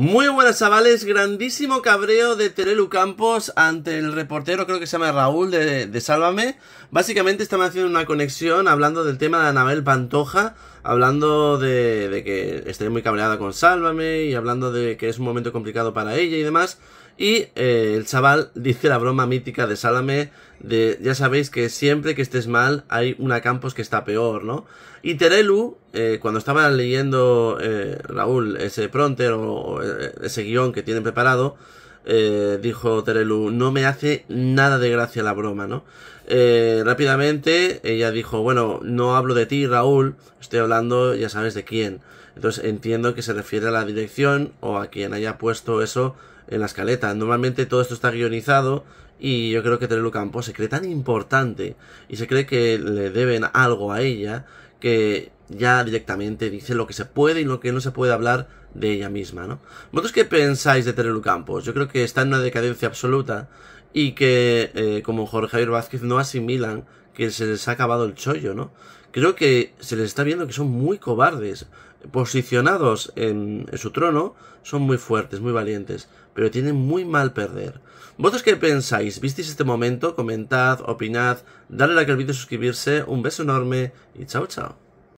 Muy buenas chavales, grandísimo cabreo de Terelu Campos ante el reportero, creo que se llama Raúl de, Sálvame. Básicamente están haciendo una conexión hablando del tema de Anabel Pantoja, hablando de, que estoy muy cabreada con Sálvame y hablando de que es un momento complicado para ella y demás. Y eh, el chaval dice la broma mítica de Sálvame de ya sabéis que siempre que estés mal hay una Campos que está peor, ¿no? Y Terelu eh, cuando estaba leyendo eh, Raúl ese pronter o, eh, ese guión que tienen preparado, dijo Terelu, no me hace nada de gracia la broma, ¿no? rápidamente ella dijo, bueno, no hablo de ti, Raúl, estoy hablando, ya sabes, de quién. Entonces entiendo que se refiere a la dirección o a quien haya puesto eso en la escaleta. Normalmente todo esto está guionizado y yo creo que Terelu Campos se cree tan importante y se cree que le deben algo a ella que ya directamente dice lo que se puede y lo que no se puede hablar de ella misma, ¿no? ¿Vosotros qué pensáis de Terelu Campos? Yo creo que está en una decadencia absoluta y que, eh, como Jorge Javier Vázquez, no asimilan que se les ha acabado el chollo, ¿no? Creo que se les está viendo que son muy cobardes. Posicionados en, su trono, son muy fuertes, muy valientes, pero tienen muy mal perder. ¿Vosotros qué pensáis? ¿Visteis este momento? Comentad, opinad, dale like al vídeo, suscribirse, un beso enorme y chao chao.